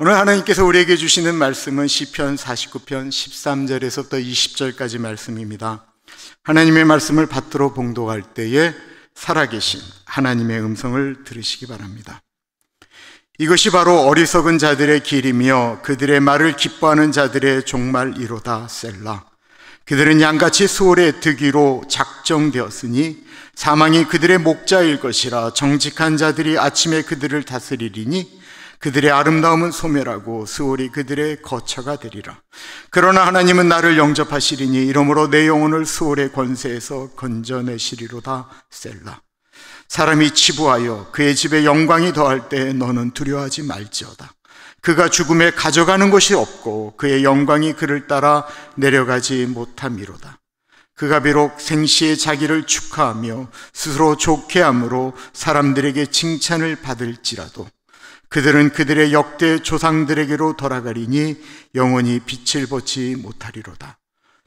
오늘 하나님께서 우리에게 주시는 말씀은 시편 49편 13절에서부터 20절까지 말씀입니다. 하나님의 말씀을 받들어 봉독할 때에 살아계신 하나님의 음성을 들으시기 바랍니다. 이것이 바로 어리석은 자들의 길이며 그들의 말을 기뻐하는 자들의 종말이로다 셀라. 그들은 양같이 수월의 득이로 작정되었으니 사망이 그들의 목자일 것이라 정직한 자들이 아침에 그들을 다스리리니 그들의 아름다움은 소멸하고 수월이 그들의 거처가 되리라. 그러나 하나님은 나를 영접하시리니 이러므로 내 영혼을 스월의 권세에서 건져내시리로다 셀라. 사람이 치부하여 그의 집에 영광이 더할 때 너는 두려워하지 말지어다. 그가 죽음에 가져가는 것이 없고 그의 영광이 그를 따라 내려가지 못함이로다. 그가 비록 생시에 자기를 축하하며 스스로 좋게 함으로 사람들에게 칭찬을 받을지라도 그들은 그들의 역대 조상들에게로 돌아가리니 영원히 빛을 보지 못하리로다.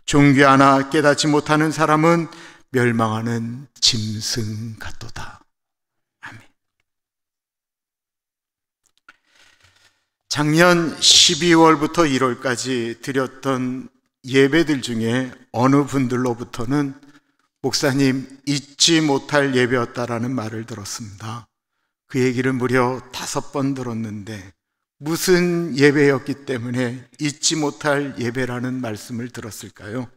종교하나 깨닫지 못하는 사람은 멸망하는 짐승 같도다. 아멘. 작년 12월부터 1월까지 드렸던 예배들 중에 어느 분들로부터는 목사님 잊지 못할 예배였다라는 말을 들었습니다. 그 얘기를 무려 다섯 번 들었는데 무슨 예배였기 때문에 잊지 못할 예배라는 말씀을 들었을까요?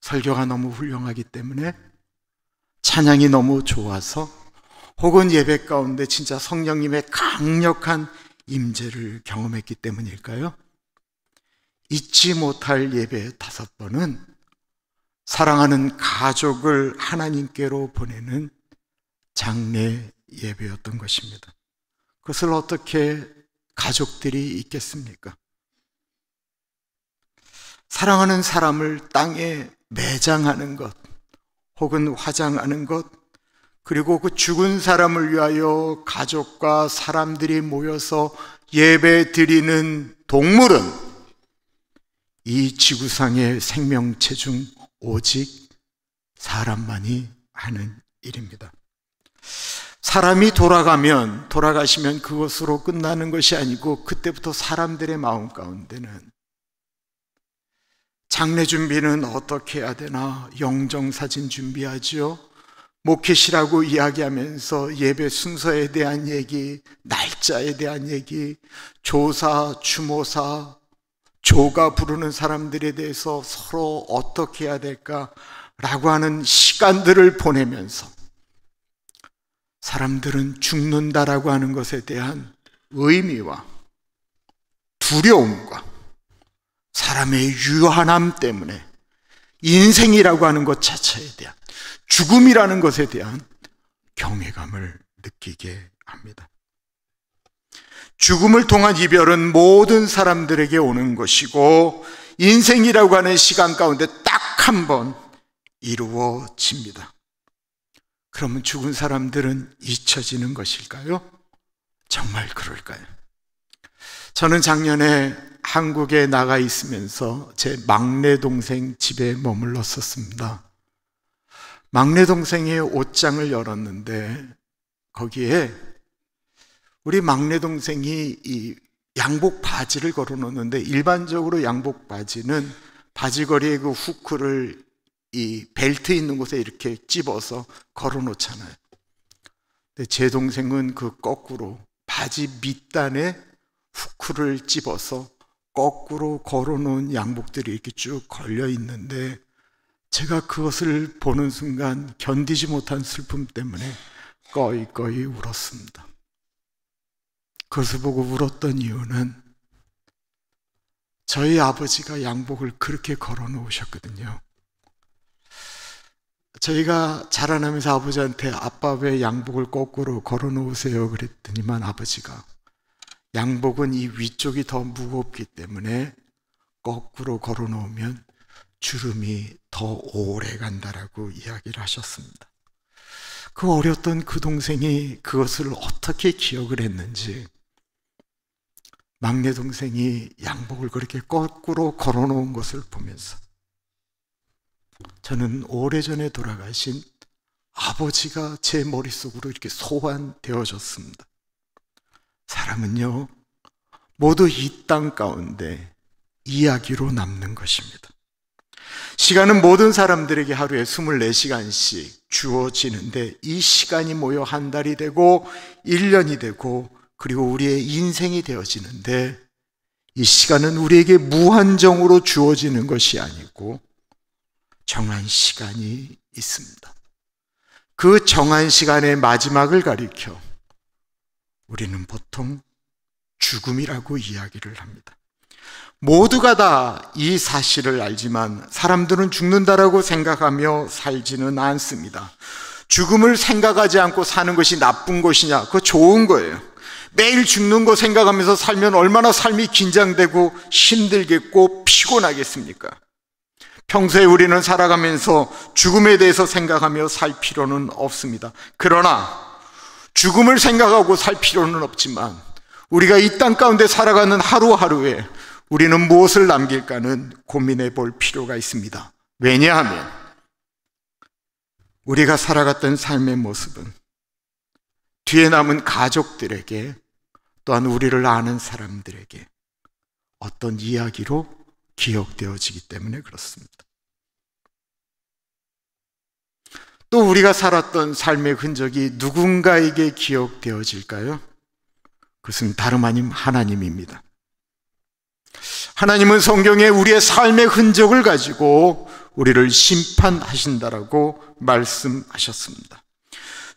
설교가 너무 훌륭하기 때문에 찬양이 너무 좋아서 혹은 예배 가운데 진짜 성령님의 강력한 임재를 경험했기 때문일까요? 잊지 못할 예배 다섯 번은 사랑하는 가족을 하나님께로 보내는 장례 예배였던 것입니다. 그것을 어떻게 가족들이 있겠습니까? 사랑하는 사람을 땅에 매장하는 것, 혹은 화장하는 것, 그리고 그 죽은 사람을 위하여 가족과 사람들이 모여서 예배 드리는 동물은 이 지구상의 생명체 중 오직 사람만이 하는 일입니다. 사람이 돌아가면, 돌아가시면 그것으로 끝나는 것이 아니고 그때부터 사람들의 마음 가운데는 장례 준비는 어떻게 해야 되나? 영정 사진 준비하지요? 목회시라고 이야기하면서 예배 순서에 대한 얘기, 날짜에 대한 얘기, 조사, 주모사, 조가 부르는 사람들에 대해서 서로 어떻게 해야 될까라고 하는 시간들을 보내면서 사람들은 죽는다라고 하는 것에 대한 의미와 두려움과 사람의 유한함 때문에 인생이라고 하는 것 자체에 대한 죽음이라는 것에 대한 경외감을 느끼게 합니다. 죽음을 통한 이별은 모든 사람들에게 오는 것이고 인생이라고 하는 시간 가운데 딱 한 번 이루어집니다. 그러면 죽은 사람들은 잊혀지는 것일까요? 정말 그럴까요? 저는 작년에 한국에 나가 있으면서 제 막내 동생 집에 머물렀었습니다. 막내 동생의 옷장을 열었는데 거기에 우리 막내 동생이 이 양복 바지를 걸어 놓는데 일반적으로 양복 바지는 바지거리에그 후크를 이 벨트 있는 곳에 이렇게 집어서 걸어 놓잖아요. 근데 제 동생은 그 거꾸로 바지 밑단에 후크를 집어서 거꾸로 걸어 놓은 양복들이 이렇게 쭉 걸려 있는데 제가 그것을 보는 순간 견디지 못한 슬픔 때문에 꺼이꺼이 울었습니다. 그것을 보고 울었던 이유는 저희 아버지가 양복을 그렇게 걸어 놓으셨거든요. 저희가 자라나면서 아버지한테 아빠 왜 양복을 거꾸로 걸어 놓으세요? 그랬더니만 아버지가 양복은 이 위쪽이 더 무겁기 때문에 거꾸로 걸어 놓으면 주름이 더 오래 간다라고 이야기를 하셨습니다. 그 어렸던 그 동생이 그것을 어떻게 기억을 했는지 막내 동생이 양복을 그렇게 거꾸로 걸어 놓은 것을 보면서 저는 오래전에 돌아가신 아버지가 제 머릿속으로 이렇게 소환되어졌습니다. 사람은요, 모두 이 땅 가운데 이야기로 남는 것입니다. 시간은 모든 사람들에게 하루에 24시간씩 주어지는데 이 시간이 모여 한 달이 되고 1년이 되고 그리고 우리의 인생이 되어지는데 이 시간은 우리에게 무한정으로 주어지는 것이 아니고 정한 시간이 있습니다. 그 정한 시간의 마지막을 가리켜 우리는 보통 죽음이라고 이야기를 합니다. 모두가 다 이 사실을 알지만 사람들은 죽는다라고 생각하며 살지는 않습니다. 죽음을 생각하지 않고 사는 것이 나쁜 것이냐? 그거 좋은 거예요. 매일 죽는 거 생각하면서 살면 얼마나 삶이 긴장되고 힘들겠고 피곤하겠습니까? 평소에 우리는 살아가면서 죽음에 대해서 생각하며 살 필요는 없습니다. 그러나 죽음을 생각하고 살 필요는 없지만 우리가 이 땅 가운데 살아가는 하루하루에 우리는 무엇을 남길까는 고민해 볼 필요가 있습니다. 왜냐하면 우리가 살아갔던 삶의 모습은 뒤에 남은 가족들에게 또한 우리를 아는 사람들에게 어떤 이야기로 기억되어지기 때문에 그렇습니다. 또 우리가 살았던 삶의 흔적이 누군가에게 기억되어질까요? 그것은 다름 아닌 하나님입니다. 하나님은 성경에 우리의 삶의 흔적을 가지고 우리를 심판하신다라고 말씀하셨습니다.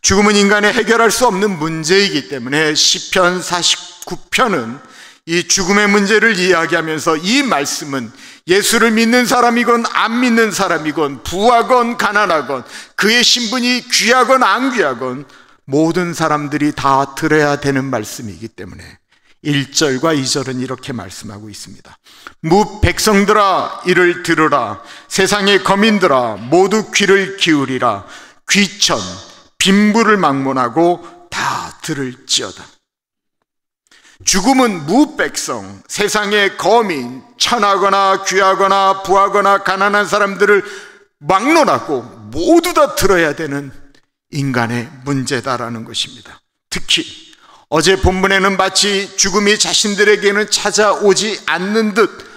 죽음은 인간의 해결할 수 없는 문제이기 때문에 시편 49편은 이 죽음의 문제를 이야기하면서 이 말씀은 예수를 믿는 사람이건 안 믿는 사람이건 부하건 가난하건 그의 신분이 귀하건 안 귀하건 모든 사람들이 다 들어야 되는 말씀이기 때문에 1절과 2절은 이렇게 말씀하고 있습니다. 무 백성들아 이를 들으라 세상의 거민들아 모두 귀를 기울이라 귀천 빈부를 막론하고 다 들을지어다. 죽음은 무백성, 세상의 거민, 천하거나 귀하거나 부하거나 가난한 사람들을 막론하고 모두 다 들어야 되는 인간의 문제다라는 것입니다. 특히 어제 본문에는 마치 죽음이 자신들에게는 찾아오지 않는 듯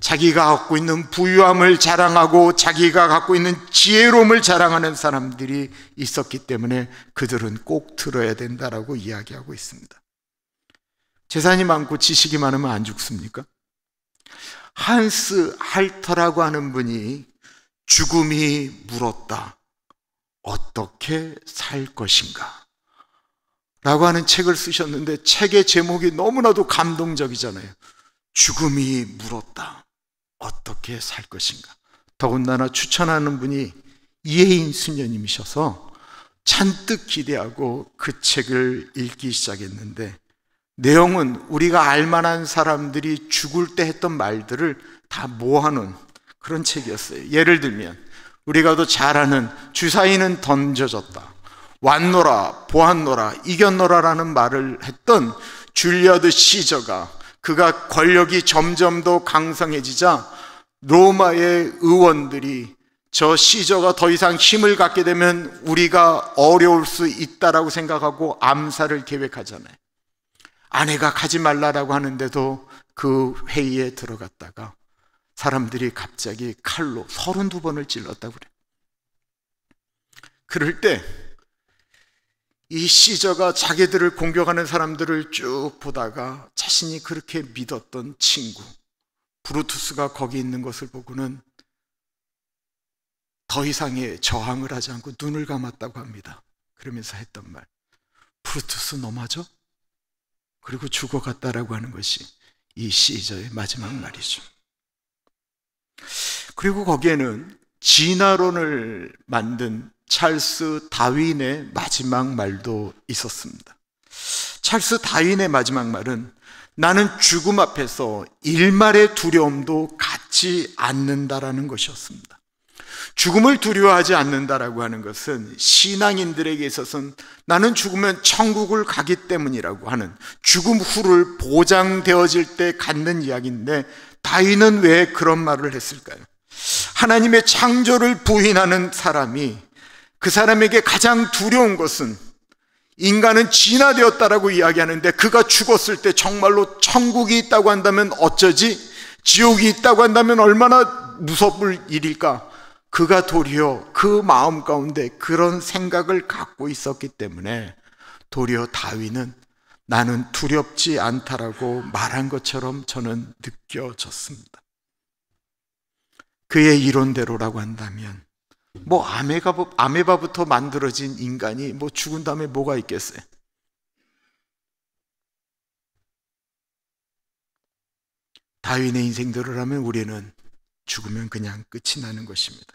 자기가 갖고 있는 부유함을 자랑하고 자기가 갖고 있는 지혜로움을 자랑하는 사람들이 있었기 때문에 그들은 꼭 들어야 된다라고 이야기하고 있습니다. 재산이 많고 지식이 많으면 안 죽습니까? 한스 할터라고 하는 분이 죽음이 물었다. 어떻게 살 것인가? 라고 하는 책을 쓰셨는데 책의 제목이 너무나도 감동적이잖아요. 죽음이 물었다. 어떻게 살 것인가? 더군다나 추천하는 분이 이혜인 수녀님이셔서 잔뜩 기대하고 그 책을 읽기 시작했는데 내용은 우리가 알만한 사람들이 죽을 때 했던 말들을 다 모아놓은 그런 책이었어요. 예를 들면 우리가 더 잘 아는 주사위는 던져졌다. 왔노라, 보았노라, 이겼노라라는 말을 했던 줄리아드 시저가 그가 권력이 점점 더 강성해지자 로마의 의원들이 저 시저가 더 이상 힘을 갖게 되면 우리가 어려울 수 있다라고 생각하고 암살을 계획하잖아요. 아내가 가지 말라라고 하는데도 그 회의에 들어갔다가 사람들이 갑자기 칼로 32번을 찔렀다고 그래. 그럴 때 이 시저가 자기들을 공격하는 사람들을 쭉 보다가 자신이 그렇게 믿었던 친구 브루투스가 거기 있는 것을 보고는 더 이상의 저항을 하지 않고 눈을 감았다고 합니다. 그러면서 했던 말. 브루투스 너마저 그리고 죽어갔다라고 하는 것이 이 시저의 마지막 말이죠. 그리고 거기에는 진화론을 만든 찰스 다윈의 마지막 말도 있었습니다. 찰스 다윈의 마지막 말은 나는 죽음 앞에서 일말의 두려움도 갖지 않는다라는 것이었습니다. 죽음을 두려워하지 않는다라고 하는 것은 신앙인들에게 있어서는 나는 죽으면 천국을 가기 때문이라고 하는 죽음 후를 보장되어질 때 갖는 이야기인데 다윈은왜 그런 말을 했을까요? 하나님의 창조를 부인하는 사람이 그 사람에게 가장 두려운 것은 인간은 진화되었다라고 이야기하는데 그가 죽었을 때 정말로 천국이 있다고 한다면 어쩌지? 지옥이 있다고 한다면 얼마나 무섭을 일일까? 그가 도리어 그 마음 가운데 그런 생각을 갖고 있었기 때문에 도리어 다윈은 나는 두렵지 않다라고 말한 것처럼 저는 느껴졌습니다. 그의 이론대로라고 한다면 뭐 아메바, 부터 만들어진 인간이 뭐 죽은 다음에 뭐가 있겠어요? 다윈의 인생대로라면 우리는 죽으면 그냥 끝이 나는 것입니다.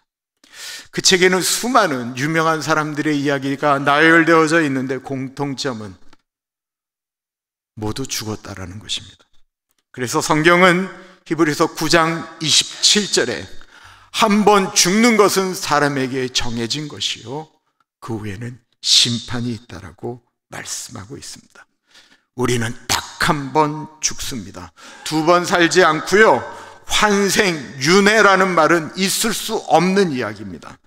그 책에는 수많은 유명한 사람들의 이야기가 나열되어져 있는데 공통점은 모두 죽었다라는 것입니다. 그래서 성경은 히브리서 9장 27절에 한 번 죽는 것은 사람에게 정해진 것이요. 그 후에는 심판이 있다라고 말씀하고 있습니다. 우리는 딱 한 번 죽습니다. 두 번 살지 않고요. 환생, 윤회라는 말은 있을 수 없는 이야기입니다.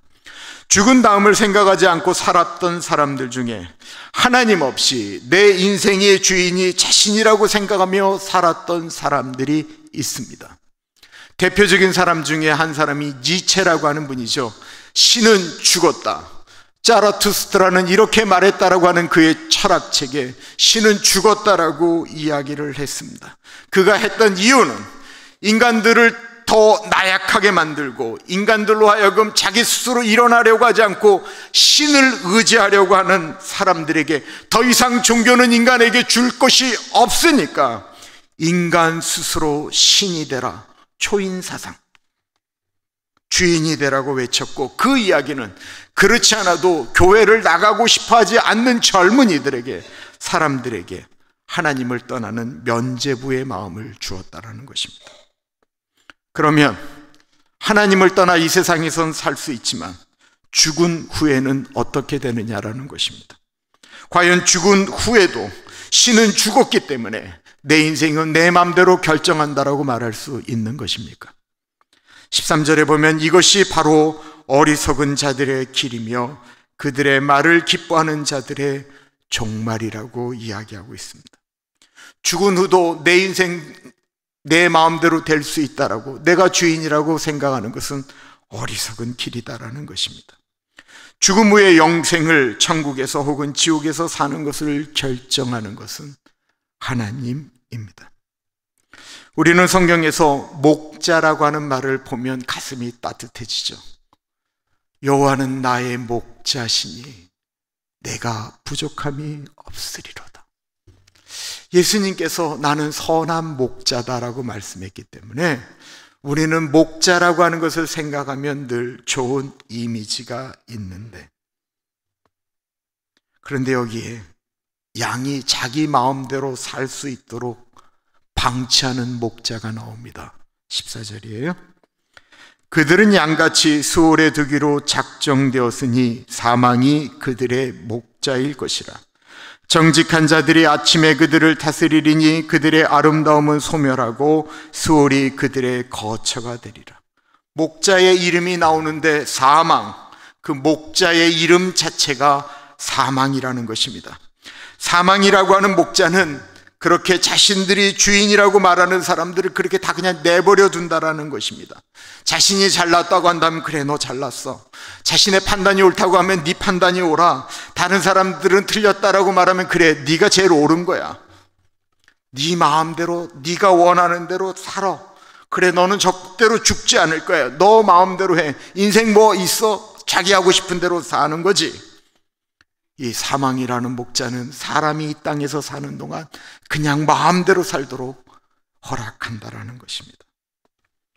죽은 다음을 생각하지 않고 살았던 사람들 중에 하나님 없이 내 인생의 주인이 자신이라고 생각하며 살았던 사람들이 있습니다. 대표적인 사람 중에 한 사람이 니체라고 하는 분이죠. 신은 죽었다. 짜라투스트라는 이렇게 말했다라고 하는 그의 철학책에 신은 죽었다라고 이야기를 했습니다. 그가 했던 이유는 인간들을 더 나약하게 만들고 인간들로 하여금 자기 스스로 일어나려고 하지 않고 신을 의지하려고 하는 사람들에게 더 이상 종교는 인간에게 줄 것이 없으니까 인간 스스로 신이 되라 초인 사상 주인이 되라고 외쳤고 그 이야기는 그렇지 않아도 교회를 나가고 싶어 하지 않는 젊은이들에게 사람들에게 하나님을 떠나는 면제부의 마음을 주었다라는 것입니다. 그러면 하나님을 떠나 이 세상에선 살 수 있지만 죽은 후에는 어떻게 되느냐라는 것입니다. 과연 죽은 후에도 신은 죽었기 때문에 내 인생은 내 마음대로 결정한다라고 말할 수 있는 것입니까? 13절에 보면 이것이 바로 어리석은 자들의 길이며 그들의 말을 기뻐하는 자들의 종말이라고 이야기하고 있습니다. 죽은 후도 내 인생 내 마음대로 될 수 있다라고 내가 주인이라고 생각하는 것은 어리석은 길이다라는 것입니다. 죽음 후의 영생을 천국에서 혹은 지옥에서 사는 것을 결정하는 것은 하나님입니다. 우리는 성경에서 목자라고 하는 말을 보면 가슴이 따뜻해지죠. 여호와는 나의 목자시니 내가 부족함이 없으리로 예수님께서 나는 선한 목자다라고 말씀했기 때문에 우리는 목자라고 하는 것을 생각하면 늘 좋은 이미지가 있는데 그런데 여기에 양이 자기 마음대로 살 수 있도록 방치하는 목자가 나옵니다. 14절이에요. 그들은 양같이 수월에 두기로 작정되었으니 사망이 그들의 목자일 것이라. 정직한 자들이 아침에 그들을 다스리리니 그들의 아름다움은 소멸하고 수월이 그들의 거처가 되리라. 목자의 이름이 나오는데 사망, 그 목자의 이름 자체가 사망이라는 것입니다. 사망이라고 하는 목자는 그렇게 자신들이 주인이라고 말하는 사람들을 그렇게 다 그냥 내버려 둔다라는 것입니다. 자신이 잘났다고 한다면 그래 너 잘났어. 자신의 판단이 옳다고 하면 네 판단이 옳아. 다른 사람들은 틀렸다라고 말하면 그래 네가 제일 옳은 거야. 네 마음대로 네가 원하는 대로 살아. 그래 너는 적대로 죽지 않을 거야. 너 마음대로 해. 인생 뭐 있어? 자기 하고 싶은 대로 사는 거지. 이 사망이라는 목자는 사람이 이 땅에서 사는 동안 그냥 마음대로 살도록 허락한다라는 것입니다.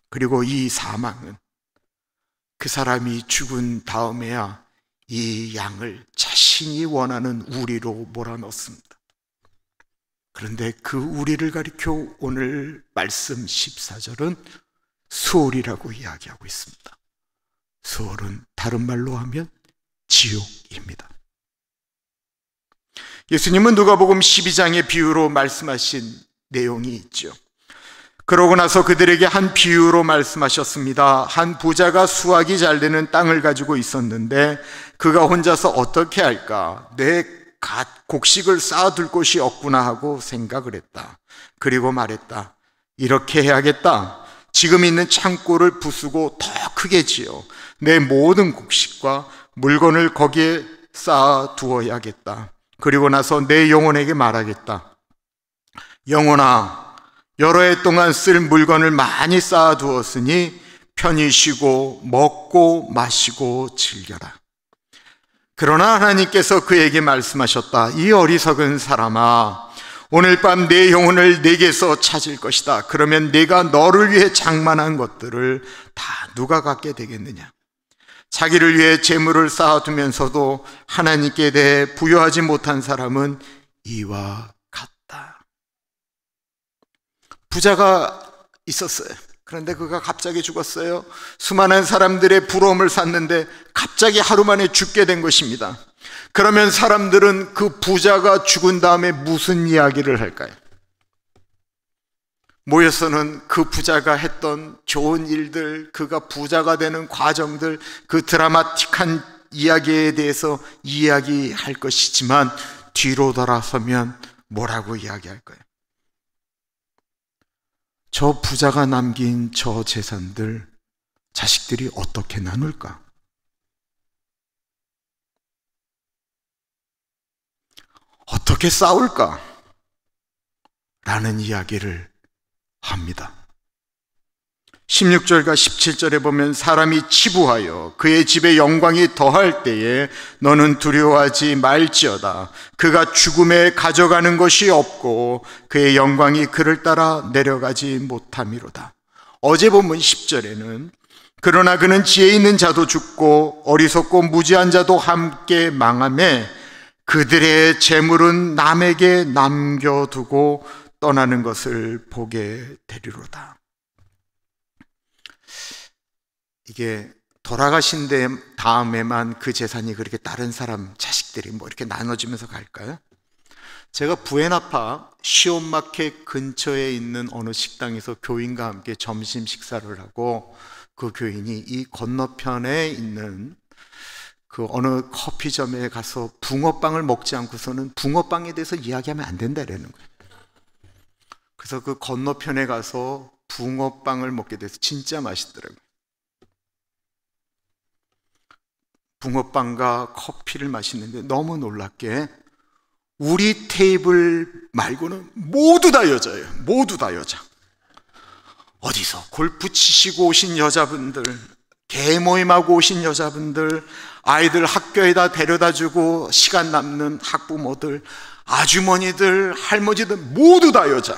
그리고 이 사망은 그 사람이 죽은 다음에야 이 양을 자신이 원하는 우리로 몰아넣습니다. 그런데 그 우리를 가리켜 오늘 말씀 14절은 수월이라고 이야기하고 있습니다. 수월은 다른 말로 하면 지옥입니다. 예수님은 누가복음 12장의 비유로 말씀하신 내용이 있죠. 그러고 나서 그들에게 한 비유로 말씀하셨습니다. 한 부자가 수확이 잘 되는 땅을 가지고 있었는데 그가 혼자서 어떻게 할까? 내갓 곡식을 쌓아둘 곳이 없구나 하고 생각을 했다. 그리고 말했다. 이렇게 해야겠다. 지금 있는 창고를 부수고 더 크게 지어 내 모든 곡식과 물건을 거기에 쌓아 두어야겠다. 그리고 나서 내 영혼에게 말하겠다. 영혼아, 여러 해 동안 쓸 물건을 많이 쌓아두었으니 편히 쉬고 먹고 마시고 즐겨라. 그러나 하나님께서 그에게 말씀하셨다. 이 어리석은 사람아, 오늘 밤 내 영혼을 내게서 찾을 것이다. 그러면 내가 너를 위해 장만한 것들을 다 누가 갖게 되겠느냐? 자기를 위해 재물을 쌓아두면서도 하나님께 대해 부여하지 못한 사람은 이와 같다. 부자가 있었어요. 그런데 그가 갑자기 죽었어요. 수많은 사람들의 부러움을 샀는데 갑자기 하루 만에 죽게 된 것입니다. 그러면 사람들은 그 부자가 죽은 다음에 무슨 이야기를 할까요? 모여서는 그 부자가 했던 좋은 일들, 그가 부자가 되는 과정들, 그 드라마틱한 이야기에 대해서 이야기할 것이지만 뒤로 돌아서면 뭐라고 이야기할 거예요? 저 부자가 남긴 저 재산들 자식들이 어떻게 나눌까? 어떻게 싸울까? 라는 이야기를 합니다. 16절과 17절에 보면 사람이 치부하여 그의 집에 영광이 더할 때에 너는 두려워하지 말지어다. 그가 죽음에 가져가는 것이 없고 그의 영광이 그를 따라 내려가지 못함이로다. 어제 보면 10절에는 그러나 그는 지혜 있는 자도 죽고 어리석고 무지한 자도 함께 망함에 그들의 재물은 남에게 남겨두고 떠나는 것을 보게 되리로다. 이게 돌아가신 데 다음에만 그 재산이 그렇게 다른 사람 자식들이 뭐 이렇게 나눠지면서 갈까요? 제가 부에나파 시온마켓 근처에 있는 어느 식당에서 교인과 함께 점심 식사를 하고 그 교인이 이 건너편에 있는 그 어느 커피점에 가서 붕어빵을 먹지 않고서는 붕어빵에 대해서 이야기하면 안 된다라는 거예요. 그래서 그 건너편에 가서 붕어빵을 먹게 돼서 진짜 맛있더라고요. 붕어빵과 커피를 마시는데 너무 놀랍게 우리 테이블 말고는 모두 다 여자예요. 모두 다 여자. 어디서 골프 치시고 오신 여자분들, 개 모임하고 오신 여자분들, 아이들 학교에다 데려다 주고 시간 남는 학부모들, 아주머니들, 할머니들 모두 다 여자.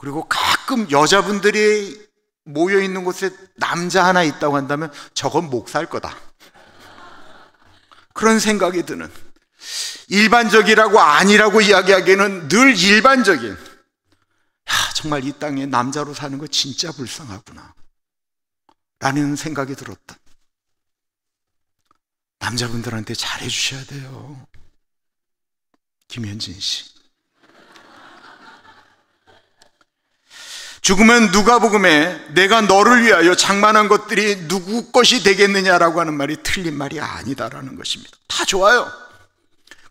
그리고 가끔 여자분들이 모여 있는 곳에 남자 하나 있다고 한다면 저건 목살 거다. 그런 생각이 드는 일반적이라고 아니라고 이야기하기에는 늘 일반적인 야, 정말 이 땅에 남자로 사는 거 진짜 불쌍하구나. 라는 생각이 들었다. 남자분들한테 잘해주셔야 돼요. 김현진 씨. 죽으면 누가복음에 내가 너를 위하여 장만한 것들이 누구 것이 되겠느냐라고 하는 말이 틀린 말이 아니다라는 것입니다. 다 좋아요.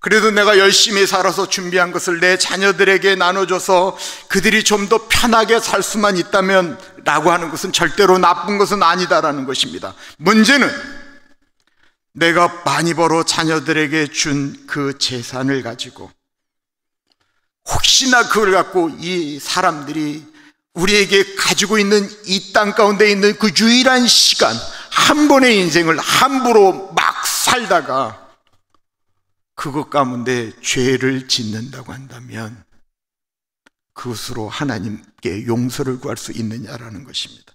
그래도 내가 열심히 살아서 준비한 것을 내 자녀들에게 나눠줘서 그들이 좀 더 편하게 살 수만 있다면 라고 하는 것은 절대로 나쁜 것은 아니다라는 것입니다. 문제는 내가 많이 벌어 자녀들에게 준 그 재산을 가지고 혹시나 그걸 갖고 이 사람들이 우리에게 가지고 있는 이 땅 가운데 있는 그 유일한 시간, 한 번의 인생을 함부로 막 살다가 그것 가운데 죄를 짓는다고 한다면 그것으로 하나님께 용서를 구할 수 있느냐라는 것입니다.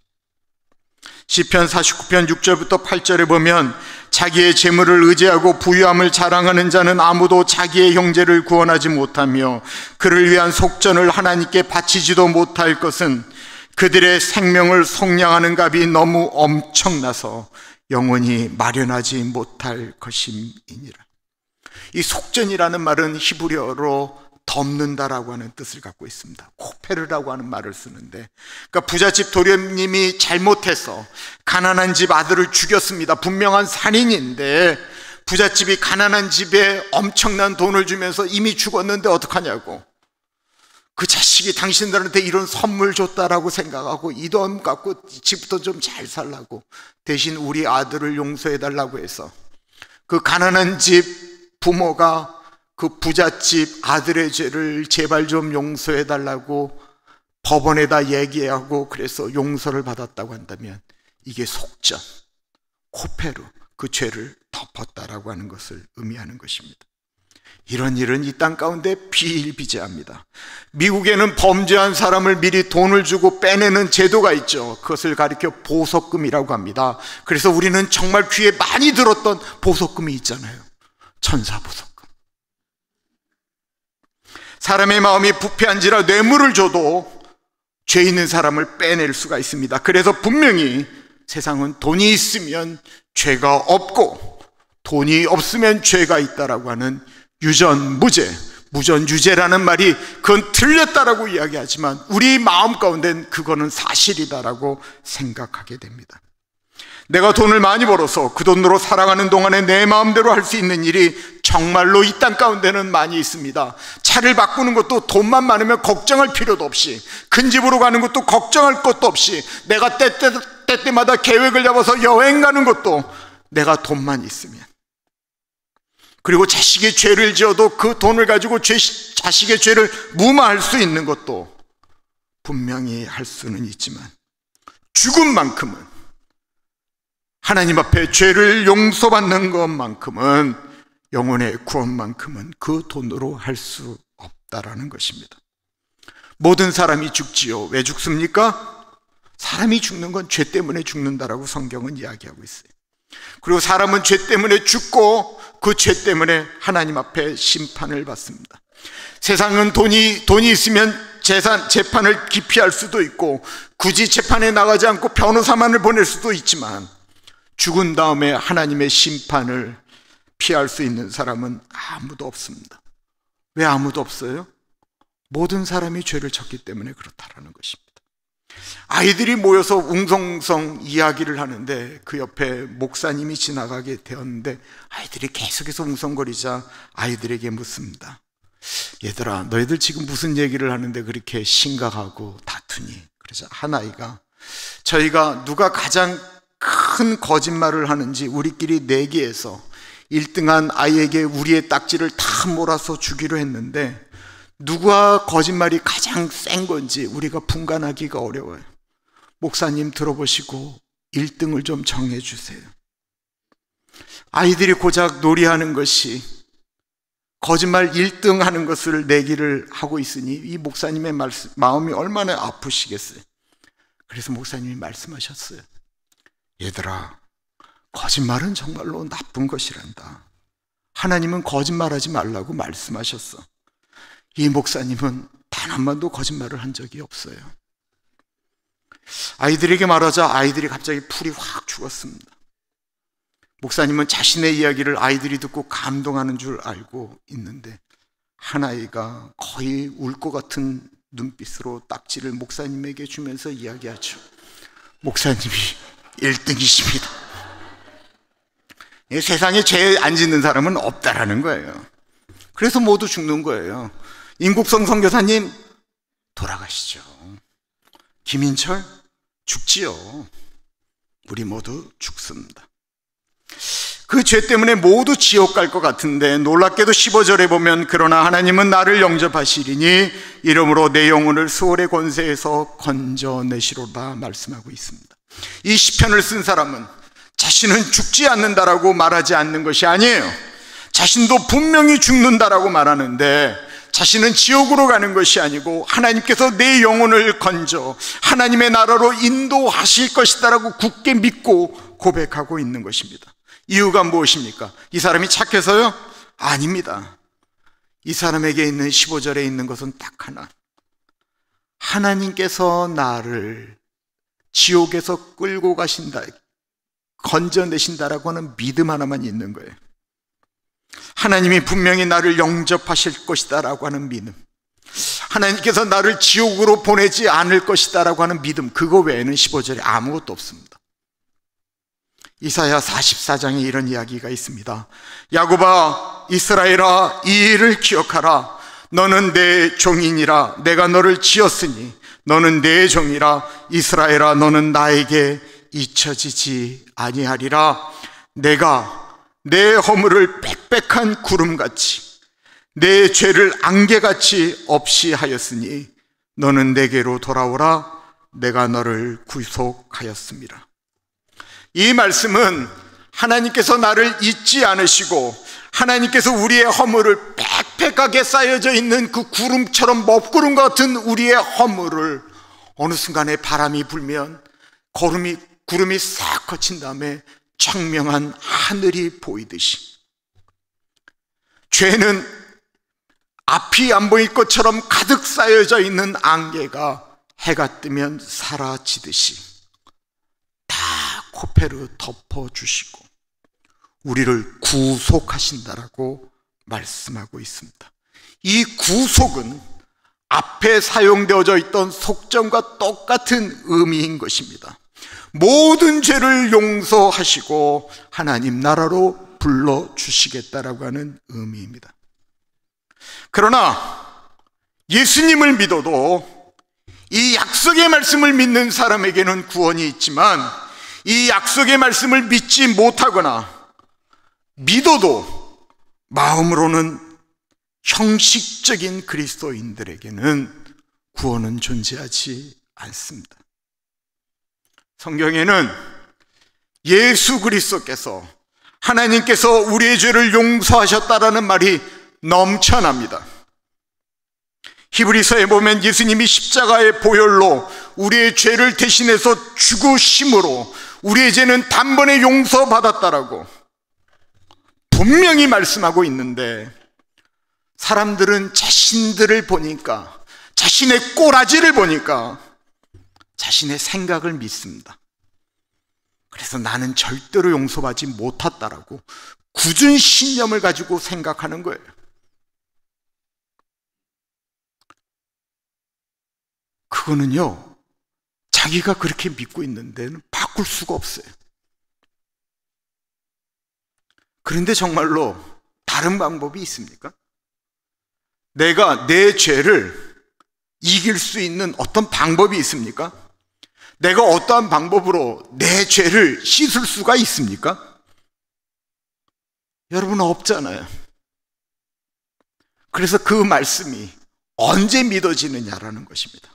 시편 49편 6절부터 8절에 보면 자기의 재물을 의지하고 부유함을 자랑하는 자는 아무도 자기의 형제를 구원하지 못하며 그를 위한 속전을 하나님께 바치지도 못할 것은 그들의 생명을 속량하는 값이 너무 엄청나서 영원히 마련하지 못할 것임이니라. 이 속전이라는 말은 히브리어로 덮는다라고 하는 뜻을 갖고 있습니다. 코페르라고 하는 말을 쓰는데, 그러니까 부잣집 도련님이 잘못해서 가난한 집 아들을 죽였습니다. 분명한 살인인데 부잣집이 가난한 집에 엄청난 돈을 주면서 이미 죽었는데 어떡하냐고. 그 자식이 당신들한테 이런 선물 줬다라고 생각하고 이 돈 갖고 집도 좀 잘 살라고 대신 우리 아들을 용서해달라고 해서 그 가난한 집 부모가 그 부잣집 아들의 죄를 제발 좀 용서해 달라고 법원에다 얘기하고 그래서 용서를 받았다고 한다면 이게 속전, 코페로 그 죄를 덮었다라고 하는 것을 의미하는 것입니다. 이런 일은 이 땅 가운데 비일비재합니다. 미국에는 범죄한 사람을 미리 돈을 주고 빼내는 제도가 있죠. 그것을 가리켜 보석금이라고 합니다. 그래서 우리는 정말 귀에 많이 들었던 보석금이 있잖아요. 천사보석. 사람의 마음이 부패한지라 뇌물을 줘도 죄 있는 사람을 빼낼 수가 있습니다. 그래서 분명히 세상은 돈이 있으면 죄가 없고 돈이 없으면 죄가 있다라고 하는 유전무죄, 무전유죄라는 말이 그건 틀렸다라고 이야기하지만 우리 마음 가운데는 그거는 사실이다라고 생각하게 됩니다. 내가 돈을 많이 벌어서 그 돈으로 살아가는 동안에 내 마음대로 할 수 있는 일이 정말로 이 땅 가운데는 많이 있습니다. 차를 바꾸는 것도 돈만 많으면 걱정할 필요도 없이 큰 집으로 가는 것도 걱정할 것도 없이 내가 때때, 때때마다 계획을 잡아서 여행 가는 것도 내가 돈만 있으면 그리고 자식의 죄를 지어도 그 돈을 가지고 죄, 자식의 죄를 무마할 수 있는 것도 분명히 할 수는 있지만 죽은만큼은 하나님 앞에 죄를 용서받는 것만큼은 영혼의 구원만큼은 그 돈으로 할 수 없다라는 것입니다. 모든 사람이 죽지요. 왜 죽습니까? 사람이 죽는 건 죄 때문에 죽는다라고 성경은 이야기하고 있어요. 그리고 사람은 죄 때문에 죽고 그 죄 때문에 하나님 앞에 심판을 받습니다. 세상은 돈이 돈이 있으면 재산 재판을 기피할 수도 있고 굳이 재판에 나가지 않고 변호사만을 보낼 수도 있지만 죽은 다음에 하나님의 심판을 피할 수 있는 사람은 아무도 없습니다. 왜 아무도 없어요? 모든 사람이 죄를 졌기 때문에 그렇다라는 것입니다. 아이들이 모여서 웅성성 이야기를 하는데 그 옆에 목사님이 지나가게 되었는데 아이들이 계속해서 웅성거리자 아이들에게 묻습니다. 얘들아, 너희들 지금 무슨 얘기를 하는데 그렇게 심각하고 다투니? 그러자한 아이가 저희가 누가 가장 큰 거짓말을 하는지 우리끼리 내기해서 1등한 아이에게 우리의 딱지를 다 몰아서 주기로 했는데 누가 거짓말이 가장 센 건지 우리가 분간하기가 어려워요. 목사님 들어보시고 1등을 좀 정해 주세요. 아이들이 고작 놀이하는 것이 거짓말 1등 하는 것을 내기를 하고 있으니 이 목사님의 말씀, 마음이 얼마나 아프시겠어요. 그래서 목사님이 말씀하셨어요. 얘들아, 거짓말은 정말로 나쁜 것이란다. 하나님은 거짓말하지 말라고 말씀하셨어. 이 목사님은 단 한 번도 거짓말을 한 적이 없어요. 아이들에게 말하자 아이들이 갑자기 풀이 확 죽었습니다. 목사님은 자신의 이야기를 아이들이 듣고 감동하는 줄 알고 있는데 한 아이가 거의 울 것 같은 눈빛으로 딱지를 목사님에게 주면서 이야기하죠. 목사님이 1등이십니다. 세상에 죄 안 짓는 사람은 없다라는 거예요. 그래서 모두 죽는 거예요. 인국성 선교사님 돌아가시죠. 김인철 죽지요. 우리 모두 죽습니다. 그 죄 때문에 모두 지옥 갈 것 같은데 놀랍게도 15절에 보면 그러나 하나님은 나를 영접하시리니 이러므로 내 영혼을 수월의 권세에서 건져내시로다 말씀하고 있습니다. 이 시편을 쓴 사람은 자신은 죽지 않는다라고 말하지 않는 것이 아니에요. 자신도 분명히 죽는다라고 말하는데 자신은 지옥으로 가는 것이 아니고 하나님께서 내 영혼을 건져 하나님의 나라로 인도하실 것이다라고 굳게 믿고 고백하고 있는 것입니다. 이유가 무엇입니까? 이 사람이 착해서요? 아닙니다. 이 사람에게 있는 15절에 있는 것은 딱 하나. 하나님께서 나를 지옥에서 끌고 가신다, 건져내신다라고 하는 믿음 하나만 있는 거예요. 하나님이 분명히 나를 영접하실 것이다라고 하는 믿음. 하나님께서 나를 지옥으로 보내지 않을 것이다라고 하는 믿음. 그거 외에는 15절에 아무것도 없습니다. 이사야 44장에 이런 이야기가 있습니다. 야곱아 이스라엘아 이 일을 기억하라 너는 내 종인이라 내가 너를 지었으니 너는 내 종이라 이스라엘아 너는 나에게 잊혀지지 아니하리라 내가 내 허물을 빽빽한 구름같이 내 죄를 안개같이 없이 하였으니 너는 내게로 돌아오라 내가 너를 구속하였습니다. 이 말씀은 하나님께서 나를 잊지 않으시고 하나님께서 우리의 허물을 빽빽하게 쌓여져 있는 그 구름처럼 먹구름 같은 우리의 허물을 어느 순간에 바람이 불면 거름이, 구름이 싹 걷힌 다음에 청명한 하늘이 보이듯이 죄는 앞이 안 보일 것처럼 가득 쌓여져 있는 안개가 해가 뜨면 사라지듯이 다 코페르 덮어주시고 우리를 구속하신다라고 말씀하고 있습니다. 이 구속은 앞에 사용되어져 있던 속정과 똑같은 의미인 것입니다. 모든 죄를 용서하시고 하나님 나라로 불러주시겠다라고 하는 의미입니다. 그러나 예수님을 믿어도 이 약속의 말씀을 믿는 사람에게는 구원이 있지만 이 약속의 말씀을 믿지 못하거나 믿어도 마음으로는 형식적인 그리스도인들에게는 구원은 존재하지 않습니다. 성경에는 예수 그리스도께서 하나님께서 우리의 죄를 용서하셨다라는 말이 넘쳐납니다. 히브리서에 보면 예수님이 십자가의 보혈로 우리의 죄를 대신해서 죽으심으로 우리의 죄는 단번에 용서받았다라고 분명히 말씀하고 있는데 사람들은 자신들을 보니까 자신의 꼬라지를 보니까 자신의 생각을 믿습니다. 그래서 나는 절대로 용서받지 못했다라고 굳은 신념을 가지고 생각하는 거예요. 그거는요, 자기가 그렇게 믿고 있는데는 바꿀 수가 없어요. 그런데 정말로 다른 방법이 있습니까? 내가 내 죄를 이길 수 있는 어떤 방법이 있습니까? 내가 어떠한 방법으로 내 죄를 씻을 수가 있습니까? 여러분 없잖아요. 그래서 그 말씀이 언제 믿어지느냐라는 것입니다.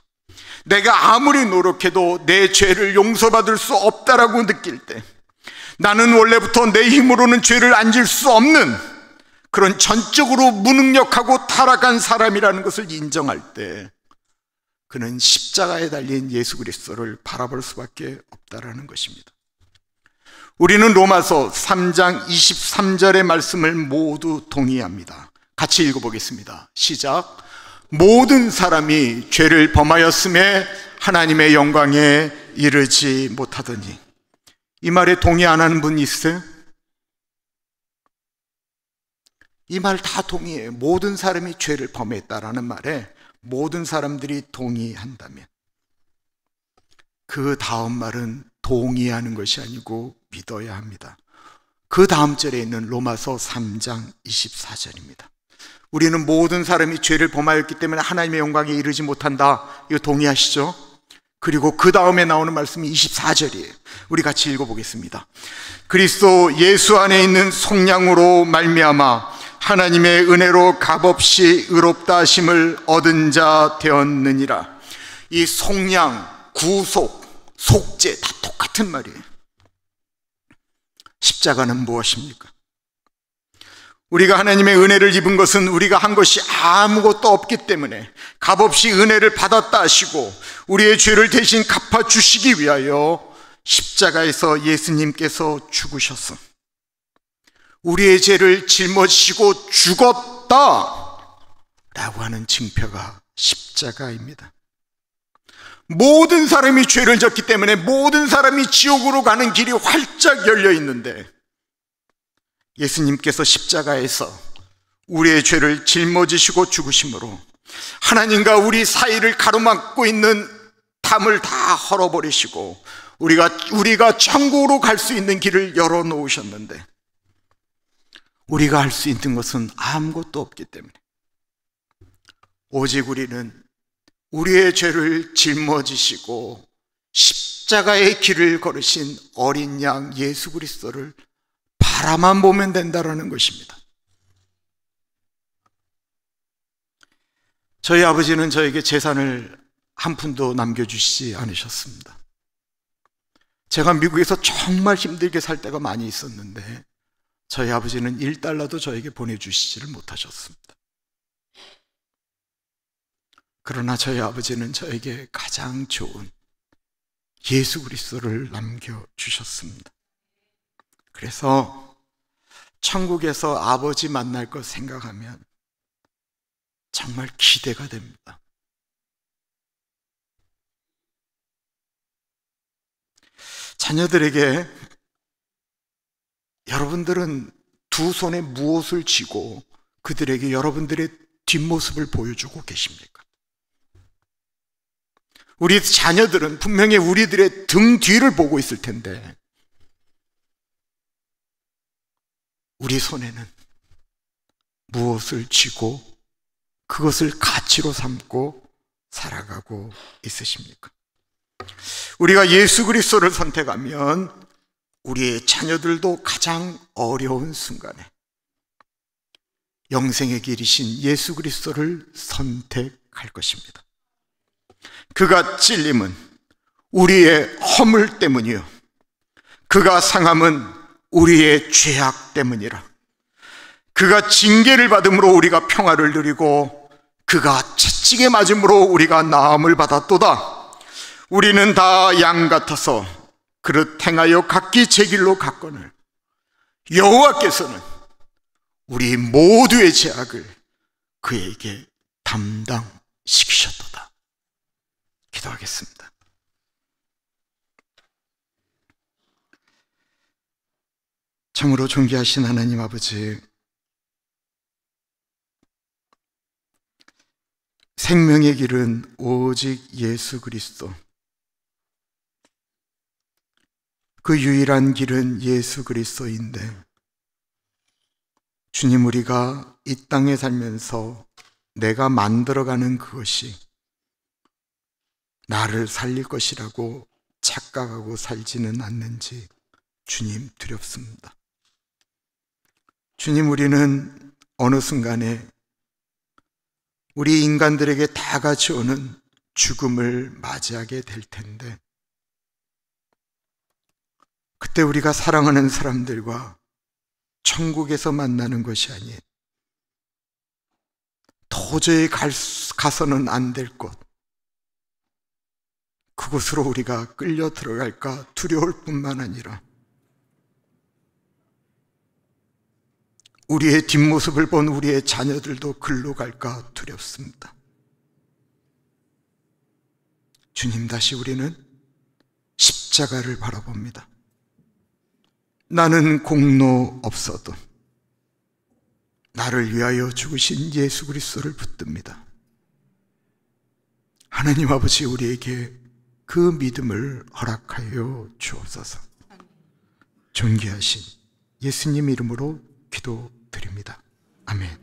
내가 아무리 노력해도 내 죄를 용서받을 수 없다라고 느낄 때 나는 원래부터 내 힘으로는 죄를 안질 수 없는 그런 전적으로 무능력하고 타락한 사람이라는 것을 인정할 때 그는 십자가에 달린 예수 그리스도를 바라볼 수밖에 없다라는 것입니다. 우리는 로마서 3장 23절의 말씀을 모두 동의합니다. 같이 읽어보겠습니다. 시작. 모든 사람이 죄를 범하였음에 하나님의 영광에 이르지 못하더니 이 말에 동의 안 하는 분 있어요? 이 말 다 동의해요. 모든 사람이 죄를 범했다라는 말에 모든 사람들이 동의한다면 그 다음 말은 동의하는 것이 아니고 믿어야 합니다. 그 다음 절에 있는 로마서 3장 24절입니다. 우리는 모든 사람이 죄를 범하였기 때문에 하나님의 영광에 이르지 못한다. 이거 동의하시죠? 그리고 그 다음에 나오는 말씀이 24절이에요. 우리 같이 읽어보겠습니다. 그리스도 예수 안에 있는 속량으로 말미암아 하나님의 은혜로 값없이 의롭다 하심을 얻은 자 되었느니라. 이 속량, 구속, 속죄 다 똑같은 말이에요. 십자가는 무엇입니까? 우리가 하나님의 은혜를 입은 것은 우리가 한 것이 아무것도 없기 때문에 값없이 은혜를 받았다 하시고 우리의 죄를 대신 갚아 주시기 위하여 십자가에서 예수님께서 죽으셨어. 우리의 죄를 짊어지고 죽었다! 라고 하는 증표가 십자가입니다. 모든 사람이 죄를 졌기 때문에 모든 사람이 지옥으로 가는 길이 활짝 열려 있는데 예수님께서 십자가에서 우리의 죄를 짊어지시고 죽으심으로 하나님과 우리 사이를 가로막고 있는 담을 다 헐어버리시고 우리가 우리가 천국으로 갈 수 있는 길을 열어 놓으셨는데 우리가 할 수 있는 것은 아무것도 없기 때문에 오직 우리는 우리의 죄를 짊어지시고 십자가의 길을 걸으신 어린 양 예수 그리스도를 바라만 보면 된다라는 것입니다. 저희 아버지는 저에게 재산을 한 푼도 남겨주시지 않으셨습니다. 제가 미국에서 정말 힘들게 살 때가 많이 있었는데 저희 아버지는 1달러도 저에게 보내주시지를 못하셨습니다. 그러나 저희 아버지는 저에게 가장 좋은 예수 그리스도를 남겨주셨습니다. 그래서 천국에서 아버지 만날 것 생각하면 정말 기대가 됩니다. 자녀들에게 여러분들은 두 손에 무엇을 쥐고 그들에게 여러분들의 뒷모습을 보여주고 계십니까? 우리 자녀들은 분명히 우리들의 등 뒤를 보고 있을 텐데 우리 손에는 무엇을 쥐고 그것을 가치로 삼고 살아가고 있으십니까? 우리가 예수 그리스도를 선택하면 우리의 자녀들도 가장 어려운 순간에 영생의 길이신 예수 그리스도를 선택할 것입니다. 그가 찔림은 우리의 허물 때문이요. 그가 상함은 우리의 죄악 때문이라. 그가 징계를 받음으로 우리가 평화를 누리고 그가 채찍에 맞음으로 우리가 나음을 받았도다. 우리는 다 양 같아서 그릇 행하여 각기 제 길로 갔거늘 여호와께서는 우리 모두의 죄악을 그에게 담당시키셨도다. 기도하겠습니다. 참으로 존귀하신 하나님 아버지, 생명의 길은 오직 예수 그리스도. 그 유일한 길은 예수 그리스도인데, 주님 우리가 이 땅에 살면서 내가 만들어가는 그것이 나를 살릴 것이라고 착각하고 살지는 않는지 주님 두렵습니다. 주님, 우리는 어느 순간에 우리 인간들에게 다 같이 오는 죽음을 맞이하게 될 텐데, 그때 우리가 사랑하는 사람들과 천국에서 만나는 것이 아닌, 도저히 갈, 가서는 안 될 곳, 그곳으로 우리가 끌려 들어갈까 두려울 뿐만 아니라, 우리의 뒷모습을 본 우리의 자녀들도 글로 갈까 두렵습니다. 주님 다시 우리는 십자가를 바라봅니다. 나는 공로 없어도 나를 위하여 죽으신 예수 그리스도를 붙듭니다. 하나님 아버지 우리에게 그 믿음을 허락하여 주옵소서. 존귀하신 예수님 이름으로 기도 합니다 드립니다. 아멘.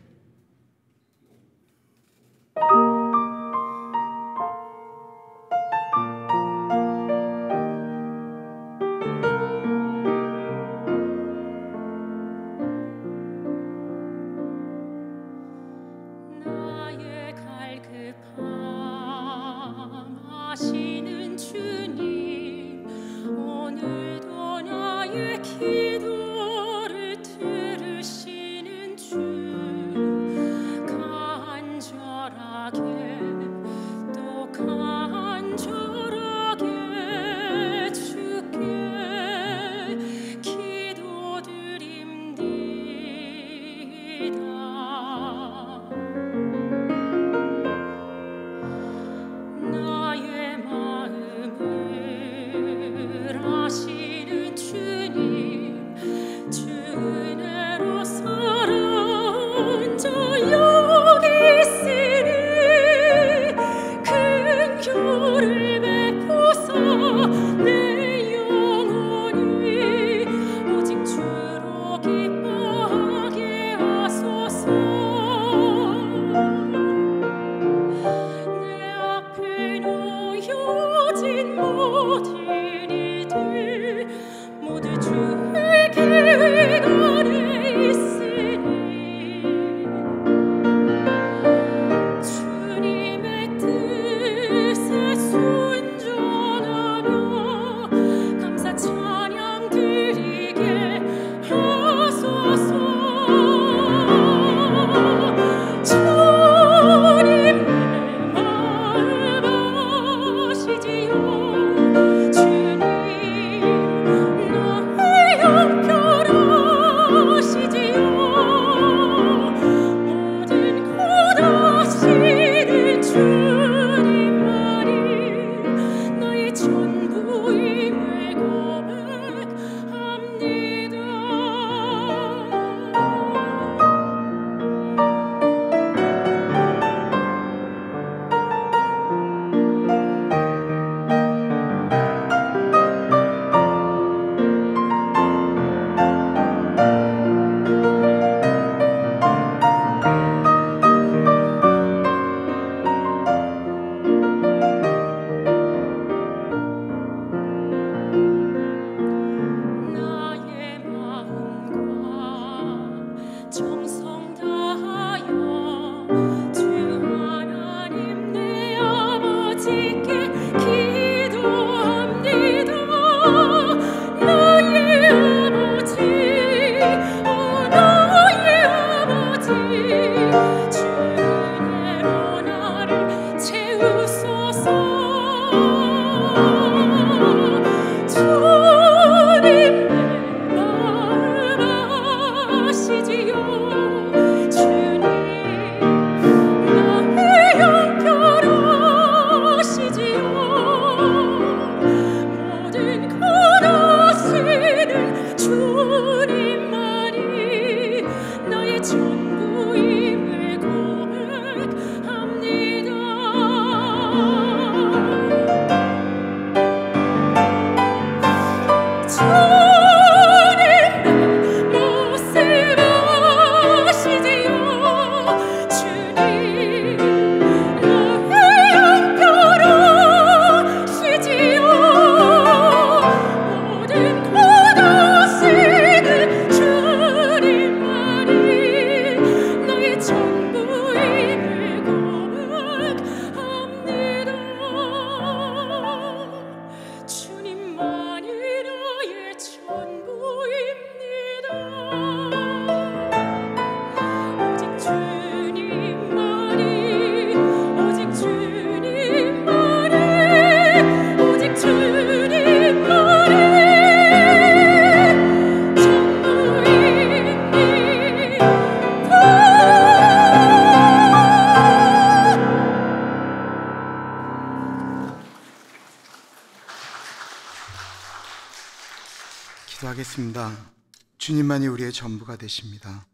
되십니다.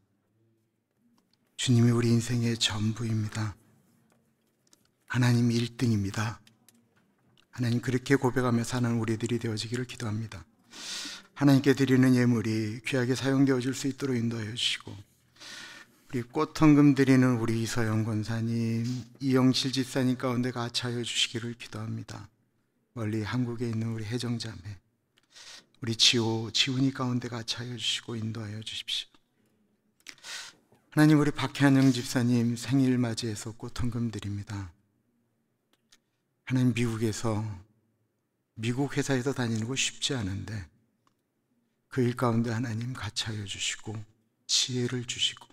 주님이 우리 인생의 전부입니다. 하나님 1등입니다. 하나님 그렇게 고백하며 사는 우리들이 되어지기를 기도합니다. 하나님께 드리는 예물이 귀하게 사용되어질 수 있도록 인도하여 주시고 우리 꽃헌금 드리는 우리 이서영 권사님, 이영실 집사님 가운데 가차여 주시기를 기도합니다. 멀리 한국에 있는 우리 해정자매, 우리 지호, 지훈이 가운데 가차여 주시고 인도하여 주십시오. 하나님 우리 박현영 혜 집사님 생일 맞이해서 꽃헌금 드립니다. 하나님 미국에서 미국 회사에서 다니는 거 쉽지 않은데 그 일 가운데 하나님 같이 하여 주시고 지혜를 주시고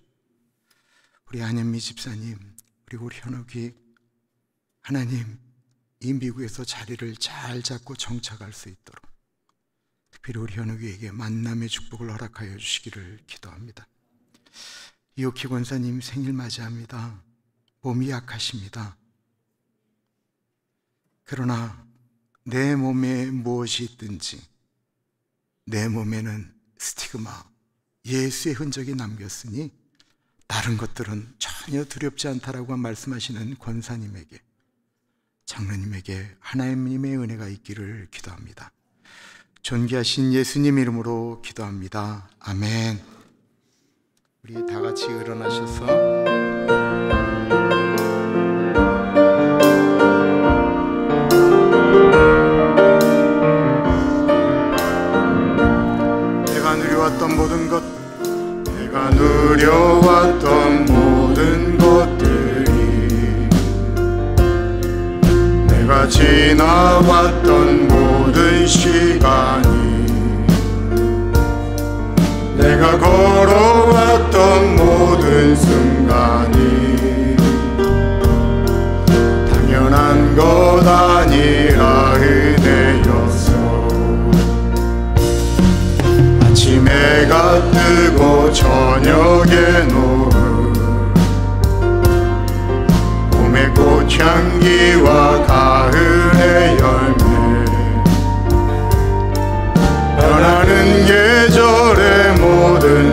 우리 안현미 집사님 그리고 우리 현욱이 하나님 이 미국에서 자리를 잘 잡고 정착할 수 있도록 특별히 우리 현욱이에게 만남의 축복을 허락하여 주시기를 기도합니다. 이옥키 권사님 생일 맞이합니다. 몸이 약하십니다. 그러나 내 몸에 무엇이 있든지 내 몸에는 스티그마, 예수의 흔적이 남겼으니 다른 것들은 전혀 두렵지 않다라고 말씀하시는 권사님에게 장로님에게 하나님의 은혜가 있기를 기도합니다. 존귀하신 예수님 이름으로 기도합니다. 아멘. 우리 다 같이 일어나셔서 내가 누려왔던 모든 것 내가 누려왔던 모든 것들이 내가 지나왔던 모든 시간이 내가 걸어왔 만이라 은혜였소 아침에 가 뜨고 저녁에 노을 봄의 꽃향기와 가을의 열매 변하는 계절의 모든